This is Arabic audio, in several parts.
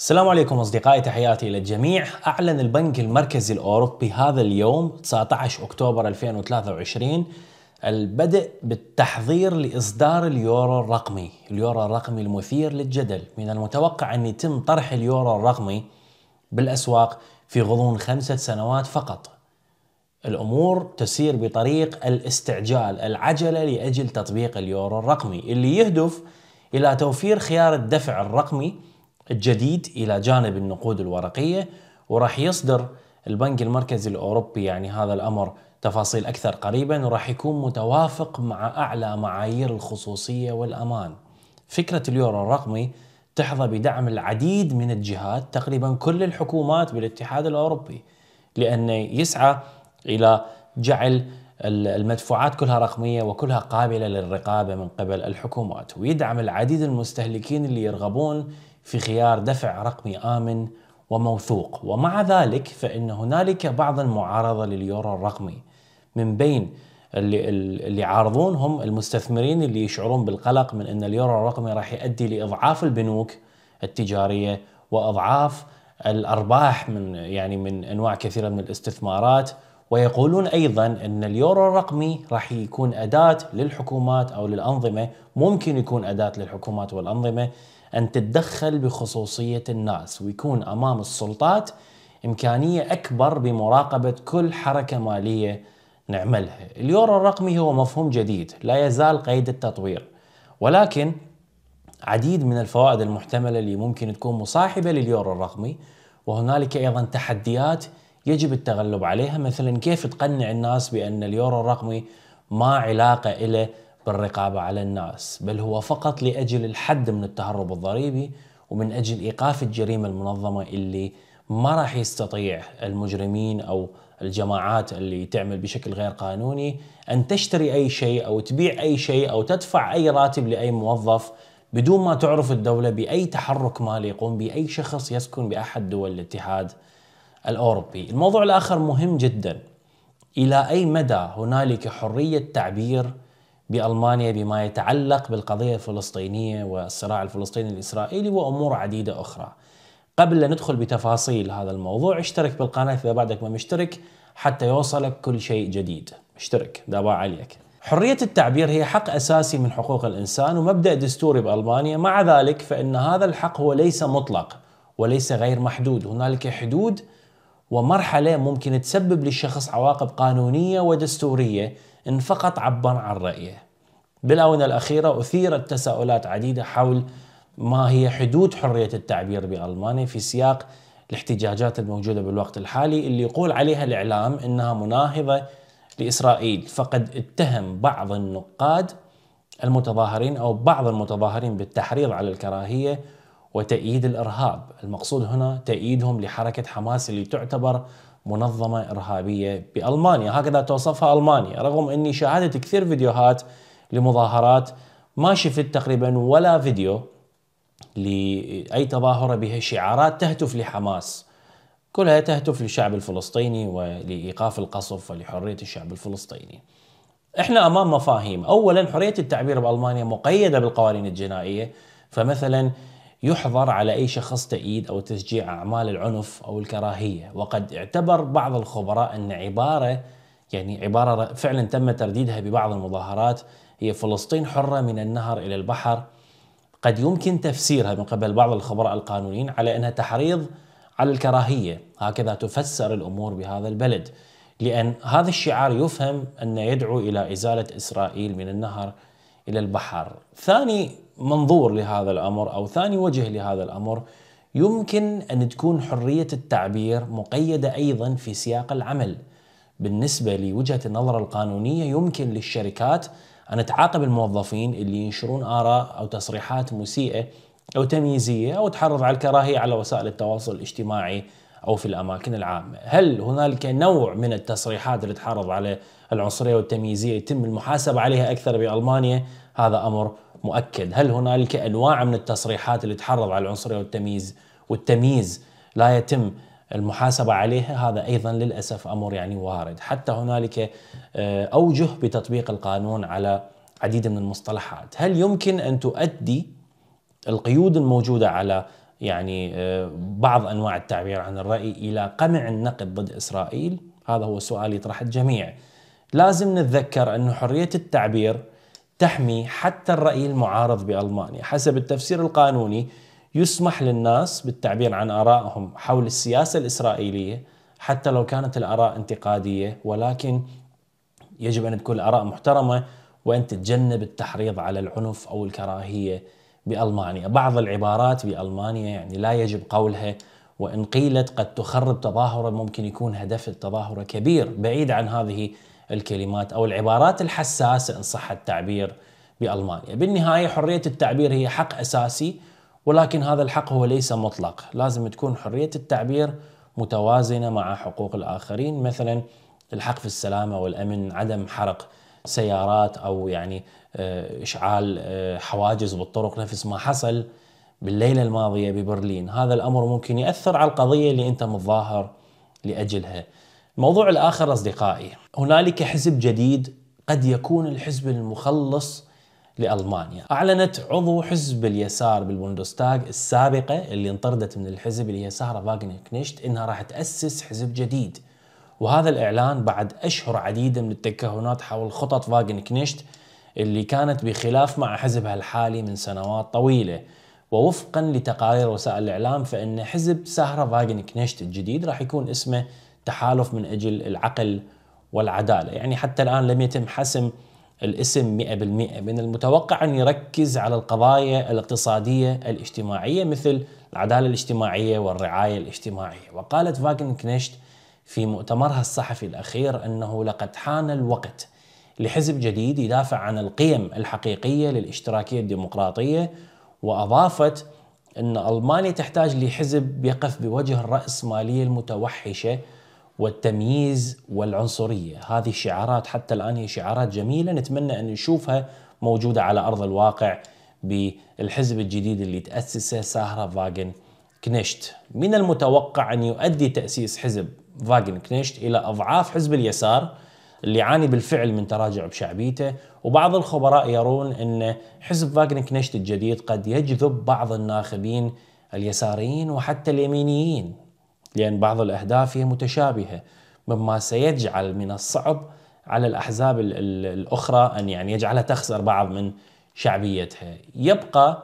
السلام عليكم أصدقائي تحياتي إلى الجميع أعلن البنك المركزي الأوروبي هذا اليوم 19 أكتوبر 2023 البدء بالتحضير لإصدار اليورو الرقمي اليورو الرقمي المثير للجدل من المتوقع أن يتم طرح اليورو الرقمي بالأسواق في غضون خمسة سنوات فقط الأمور تسير بطريق الاستعجال العجلة لأجل تطبيق اليورو الرقمي اللي يهدف إلى توفير خيار الدفع الرقمي الجديد الى جانب النقود الورقيه وراح يصدر البنك المركزي الاوروبي يعني هذا الامر تفاصيل اكثر قريبا وراح يكون متوافق مع اعلى معايير الخصوصيه والامان. فكره اليورو الرقمي تحظى بدعم العديد من الجهات تقريبا كل الحكومات بالاتحاد الاوروبي لانه يسعى الى جعل المدفوعات كلها رقمية وكلها قابلة للرقابة من قبل الحكومات ويدعم العديد المستهلكين اللي يرغبون في خيار دفع رقمي آمن وموثوق ومع ذلك فإن هنالك بعض المعارضة لليورو الرقمي من بين اللي اللي عارضون هم المستثمرين اللي يشعرون بالقلق من ان اليورو الرقمي راح يؤدي لاضعاف البنوك التجاريه واضعاف الارباح من يعني من انواع كثيره من الاستثمارات ويقولون ايضا ان اليورو الرقمي راح يكون اداه للحكومات او للانظمه ممكن يكون اداه للحكومات والانظمه أن تتدخل بخصوصية الناس ويكون أمام السلطات إمكانية أكبر بمراقبة كل حركة مالية نعملها اليورو الرقمي هو مفهوم جديد لا يزال قيد التطوير ولكن عديد من الفوائد المحتملة اللي ممكن تكون مصاحبة لليورو الرقمي وهنالك أيضا تحديات يجب التغلب عليها مثلا كيف تقنع الناس بأن اليورو الرقمي ما علاقة له بالرقابة على الناس بل هو فقط لأجل الحد من التهرب الضريبي ومن أجل إيقاف الجريمة المنظمة اللي ما راح يستطيع المجرمين أو الجماعات اللي تعمل بشكل غير قانوني أن تشتري أي شيء أو تبيع أي شيء أو تدفع أي راتب لأي موظف بدون ما تعرف الدولة بأي تحرك مالي يقوم بأي شخص يسكن بأحد دول الاتحاد الأوروبي الموضوع الآخر مهم جدا إلى أي مدى هنالك حرية تعبير بالمانيا بما يتعلق بالقضيه الفلسطينيه والصراع الفلسطيني الاسرائيلي وامور عديده اخرى. قبل لا ندخل بتفاصيل هذا الموضوع اشترك بالقناه اذا بعدك ما مشترك حتى يوصلك كل شيء جديد. اشترك دابا عليك. حرية التعبير هي حق أساسي من حقوق الإنسان ومبدأ دستوري بألمانيا مع ذلك فإن هذا الحق هو ليس مطلق وليس غير محدود هنالك حدود ومرحلة ممكن تسبب للشخص عواقب قانونية ودستورية إن فقط عبر عن رأيه بالآونة الأخيرة أثيرت تساؤلات عديدة حول ما هي حدود حرية التعبير بألمانيا في سياق الاحتجاجات الموجودة بالوقت الحالي اللي يقول عليها الإعلام إنها مناهضة لإسرائيل فقد اتهم بعض النقاد المتظاهرين أو بعض المتظاهرين بالتحريض على الكراهية وتأييد الإرهاب المقصود هنا تأييدهم لحركة حماس اللي تعتبر منظمة إرهابية بألمانيا هكذا توصفها ألمانيا رغم أني شاهدت كثير فيديوهات لمظاهرات ما شفت تقريبا ولا فيديو لأي تظاهرة بها شعارات تهتف لحماس كلها تهتف للشعب الفلسطيني ولإيقاف القصف ولحرية الشعب الفلسطيني احنا امام مفاهيم اولا حريه التعبير بالمانيا مقيده بالقوانين الجنائيه فمثلا يحظر على أي شخص تأييد أو تشجيع أعمال العنف أو الكراهية وقد اعتبر بعض الخبراء أن عبارة يعني عبارة فعلا تم ترديدها ببعض المظاهرات هي فلسطين حرة من النهر إلى البحر قد يمكن تفسيرها من قبل بعض الخبراء القانونيين على أنها تحريض على الكراهية هكذا تفسر الأمور بهذا البلد لأن هذا الشعار يفهم أنه يدعو إلى إزالة إسرائيل من النهر إلى البحر ثاني منظور لهذا الامر او ثاني وجه لهذا الامر يمكن ان تكون حريه التعبير مقيده ايضا في سياق العمل. بالنسبه لوجهه النظر القانونيه يمكن للشركات ان تعاقب الموظفين اللي ينشرون اراء او تصريحات مسيئه او تمييزيه او تحرض على الكراهيه على وسائل التواصل الاجتماعي او في الاماكن العامه، هل هنالك نوع من التصريحات اللي تحرض على العنصريه والتمييزيه يتم المحاسبه عليها اكثر بالمانيا؟ هذا امر مؤكد هل هنالك أنواع من التصريحات اللي تحرض على العنصرية والتمييز والتمييز لا يتم المحاسبة عليها هذا أيضا للأسف أمر يعني وارد حتى هنالك آه، أوجه بتطبيق القانون على عديد من المصطلحات هل يمكن أن تؤدي القيود الموجودة على يعني آه، بعض أنواع التعبير عن الرأي إلى قمع النقد ضد إسرائيل هذا هو سؤال يطرح الجميع لازم نتذكر أن حرية التعبير تحمي حتى الرأي المعارض بألمانيا حسب التفسير القانوني يسمح للناس بالتعبير عن آرائهم حول السياسة الإسرائيلية حتى لو كانت الآراء انتقادية ولكن يجب أن تكون الآراء محترمة وأن تتجنب التحريض على العنف أو الكراهية بألمانيا بعض العبارات بألمانيا يعني لا يجب قولها وإن قيلت قد تخرب تظاهرة ممكن يكون هدف التظاهرة كبير بعيد عن هذه الكلمات أو العبارات الحساسة إن صح التعبير بألمانيا بالنهاية حرية التعبير هي حق أساسي ولكن هذا الحق هو ليس مطلق لازم تكون حرية التعبير متوازنة مع حقوق الآخرين مثلا الحق في السلامة والأمن عدم حرق سيارات أو يعني آه، إشعال آه، حواجز بالطرق نفس ما حصل بالليلة الماضية ببرلين هذا الأمر ممكن يأثر على القضية اللي أنت متظاهر لأجلها الموضوع الآخر أصدقائي هنالك حزب جديد قد يكون الحزب المخلص لألمانيا أعلنت عضو حزب اليسار بالبوندستاغ السابقة اللي انطردت من الحزب اليسار فاغن كنيشت إنها راح تأسس حزب جديد وهذا الإعلان بعد أشهر عديدة من التكهنات حول خطط فاغن كنيشت اللي كانت بخلاف مع حزبها الحالي من سنوات طويلة ووفقا لتقارير وسائل الإعلام فإن حزب سهرة فاغن كنيشت الجديد راح يكون اسمه تحالف من أجل العقل والعدالة يعني حتى الآن لم يتم حسم الاسم 100% من المتوقع أن يركز على القضايا الاقتصادية الاجتماعية مثل العدالة الاجتماعية والرعاية الاجتماعية وقالت فاغن كنيشت في مؤتمرها الصحفي الأخير أنه لقد حان الوقت لحزب جديد يدافع عن القيم الحقيقية للاشتراكية الديمقراطية وأضافت أن ألمانيا تحتاج لحزب يقف بوجه الرأسمالية المتوحشة والتمييز والعنصرية هذه الشعارات حتى الآن هي شعارات جميلة نتمنى أن نشوفها موجودة على أرض الواقع بالحزب الجديد اللي تأسسه ساهرة فاغن كنيشت من المتوقع أن يؤدي تأسيس حزب فاغن كنيشت إلى أضعاف حزب اليسار اللي يعاني بالفعل من تراجع بشعبيته وبعض الخبراء يرون أن حزب فاغنر كنشت الجديد قد يجذب بعض الناخبين اليساريين وحتى اليمينيين لأن بعض الأهداف هي متشابهة مما سيجعل من الصعب على الأحزاب الأخرى أن يعني يجعلها تخسر بعض من شعبيتها يبقى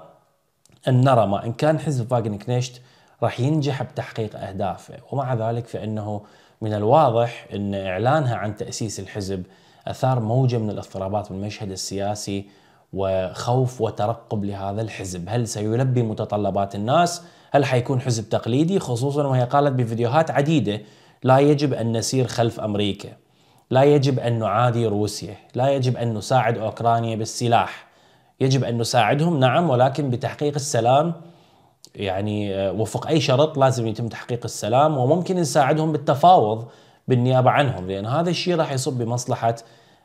أن نرى ما إن كان حزب فاغنر كنشت راح ينجح بتحقيق أهدافه ومع ذلك فإنه من الواضح أن إعلانها عن تأسيس الحزب أثار موجة من الاضطرابات بالمشهد السياسي وخوف وترقب لهذا الحزب هل سيلبي متطلبات الناس هل حيكون حزب تقليدي خصوصا وهي قالت بفيديوهات عديدة لا يجب أن نسير خلف أمريكا لا يجب أن نعادي روسيا لا يجب أن نساعد أوكرانيا بالسلاح يجب أن نساعدهم نعم ولكن بتحقيق السلام يعني آه، وفق اي شرط لازم يتم تحقيق السلام وممكن نساعدهم بالتفاوض بالنيابه عنهم لان هذا الشيء راح يصب بمصلحه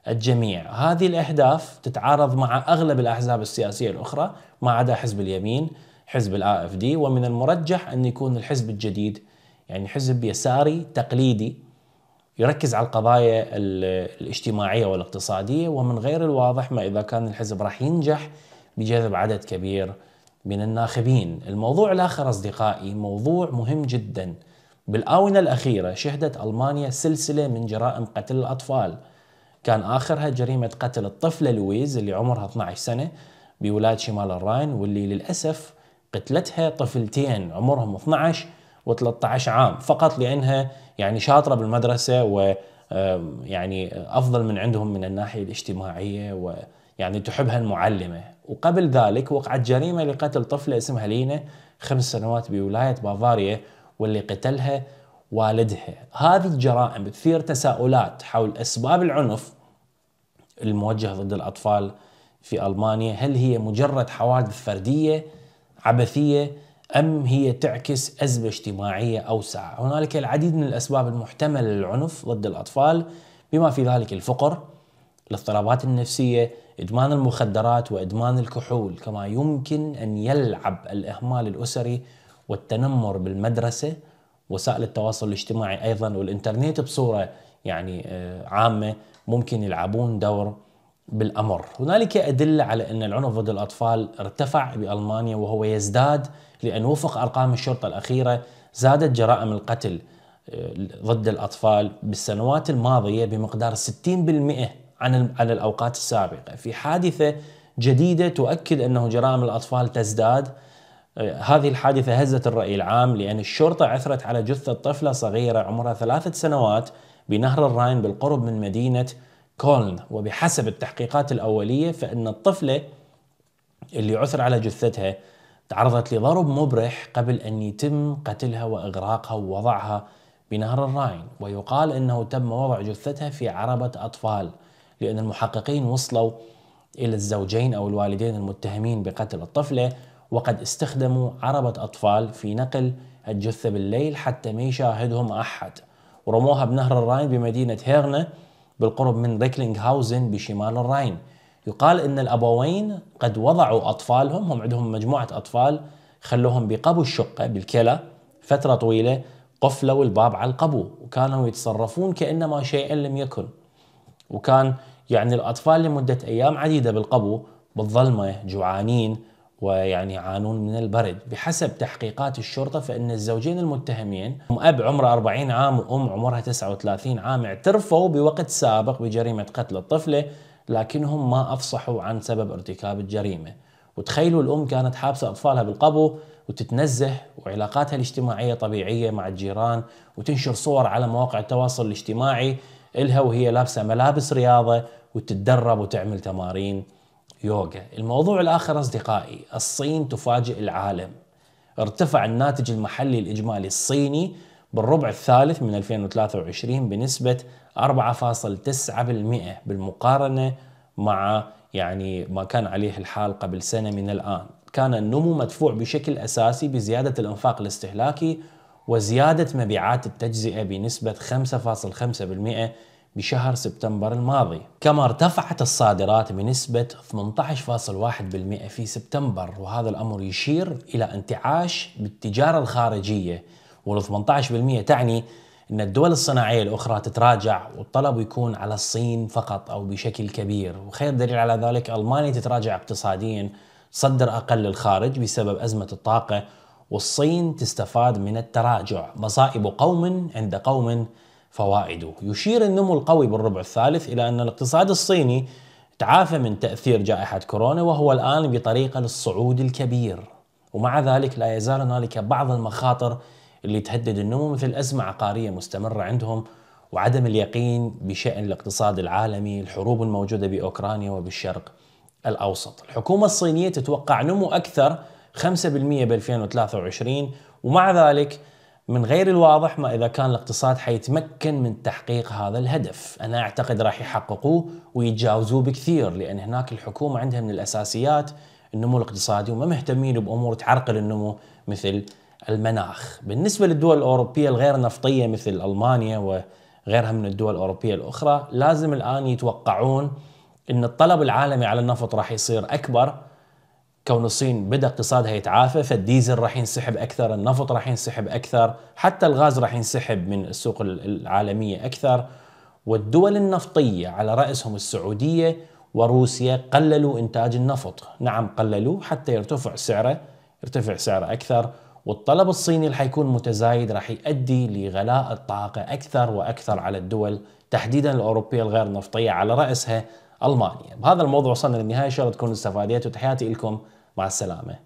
الجميع هذه الاهداف تتعارض مع اغلب الاحزاب السياسيه الاخرى ما عدا حزب اليمين حزب الاي اف دي ومن المرجح ان يكون الحزب الجديد يعني حزب يساري تقليدي يركز على القضايا الاجتماعيه والاقتصاديه ومن غير الواضح ما اذا كان الحزب راح ينجح بجذب عدد كبير من الناخبين الموضوع الآخر أصدقائي موضوع مهم جدا بالآونة الأخيرة شهدت ألمانيا سلسلة من جرائم قتل الأطفال كان آخرها جريمة قتل الطفلة لويز اللي عمرها 12 سنة بولاية شمال الراين واللي للأسف قتلتها طفلتين عمرهم 12 و13 عام فقط لأنها يعني شاطرة بالمدرسة و يعني أفضل من عندهم من الناحية الاجتماعية و يعني تحبها المعلمة وقبل ذلك وقعت جريمة لقتل طفلة اسمها لينا خمس سنوات بولاية بافاريا واللي قتلها والدها هذه الجرائم بتثير تساؤلات حول أسباب العنف الموجه ضد الأطفال في ألمانيا هل هي مجرد حوادث فردية عبثية أم هي تعكس أزمة اجتماعية أوسع هنالك العديد من الأسباب المحتملة للعنف ضد الأطفال بما في ذلك الفقر الاضطرابات النفسية إدمان المخدرات وإدمان الكحول كما يمكن أن يلعب الإهمال الأسري والتنمر بالمدرسة وسائل التواصل الاجتماعي أيضا والإنترنت بصورة يعني آه، عامة ممكن يلعبون دور بالأمر هنالك أدلة على أن العنف ضد الأطفال ارتفع بألمانيا وهو يزداد لأن وفق أرقام الشرطة الأخيرة زادت جرائم القتل آه، ضد الأطفال بالسنوات الماضية بمقدار 60% عن عن الاوقات السابقه، في حادثه جديده تؤكد انه جرائم الاطفال تزداد. آه، هذه الحادثه هزت الراي العام لان الشرطه عثرت على جثه طفله صغيره عمرها ثلاثه سنوات بنهر الراين بالقرب من مدينه كولن، وبحسب التحقيقات الاوليه فان الطفله اللي عثر على جثتها تعرضت لضرب مبرح قبل ان يتم قتلها واغراقها ووضعها بنهر الراين ويقال انه تم وضع جثتها في عربه اطفال لأن المحققين وصلوا إلى الزوجين أو الوالدين المتهمين بقتل الطفلة وقد استخدموا عربة أطفال في نقل الجثة بالليل حتى ما يشاهدهم أحد ورموها بنهر الراين بمدينة هيرنا بالقرب من ريكلينغ هاوزن بشمال الراين يقال أن الأبوين قد وضعوا أطفالهم هم عندهم مجموعة أطفال خلوهم بقبو الشقة بالكلى فترة طويلة قفلوا الباب على القبو وكانوا يتصرفون كأنما شيئا لم يكن وكان يعني الأطفال لمدة أيام عديدة بالقبو بالظلمة جوعانين ويعني يعانون من البرد بحسب تحقيقات الشرطة فإن الزوجين المتهمين هم أب عمره 40 عام وأم عمرها 39 عام اعترفوا بوقت سابق بجريمة قتل الطفلة لكنهم ما أفصحوا عن سبب ارتكاب الجريمة وتخيلوا الأم كانت حابسة أطفالها بالقبو وتتنزه وعلاقاتها الاجتماعية طبيعية مع الجيران وتنشر صور على مواقع التواصل الاجتماعي إلها وهي لابسة ملابس رياضة وتتدرب وتعمل تمارين يوغا الموضوع الآخر أصدقائي الصين تفاجئ العالم ارتفع الناتج المحلي الإجمالي الصيني بالربع الثالث من 2023 بنسبة 4.9% بالمقارنة مع يعني ما كان عليه الحال قبل سنة من الآن كان النمو مدفوع بشكل أساسي بزيادة الإنفاق الاستهلاكي وزيادة مبيعات التجزئة بنسبة 5.5% بشهر سبتمبر الماضي كما ارتفعت الصادرات بنسبة 18.1% في سبتمبر وهذا الأمر يشير إلى انتعاش بالتجارة الخارجية وال 18% تعني أن الدول الصناعية الأخرى تتراجع والطلب يكون على الصين فقط أو بشكل كبير وخير دليل على ذلك ألمانيا تتراجع اقتصاديا تصدر أقل للخارج بسبب أزمة الطاقة والصين تستفاد من التراجع مصائب قوم عند قوم فوائده يشير النمو القوي بالربع الثالث إلى أن الاقتصاد الصيني تعافى من تأثير جائحة كورونا وهو الآن بطريقة للصعود الكبير ومع ذلك لا يزال هنالك بعض المخاطر اللي تهدد النمو مثل أزمة عقارية مستمرة عندهم وعدم اليقين بشأن الاقتصاد العالمي الحروب الموجودة بأوكرانيا وبالشرق الأوسط الحكومة الصينية تتوقع نمو أكثر 5% ب 2023 ومع ذلك من غير الواضح ما إذا كان الاقتصاد حيتمكن من تحقيق هذا الهدف أنا أعتقد راح يحققوه ويتجاوزوه بكثير لأن هناك الحكومة عندها من الأساسيات النمو الاقتصادي وما مهتمين بأمور تعرقل النمو مثل المناخ بالنسبة للدول الأوروبية الغير نفطية مثل ألمانيا وغيرها من الدول الأوروبية الأخرى لازم الآن يتوقعون أن الطلب العالمي على النفط راح يصير أكبر كون الصين بدا اقتصادها يتعافى فالديزل راح ينسحب اكثر، النفط راح ينسحب اكثر، حتى الغاز راح ينسحب من السوق العالميه اكثر، والدول النفطيه على راسهم السعوديه وروسيا قللوا انتاج النفط، نعم قللوا حتى يرتفع سعره، يرتفع سعره اكثر، والطلب الصيني اللي حيكون متزايد راح يؤدي لغلاء الطاقه اكثر واكثر على الدول تحديدا الاوروبيه الغير نفطيه على راسها المانيا. بهذا الموضوع وصلنا للنهايه ان شاء الله تكونوا استفاديتوا تحياتي لكم مع السلامه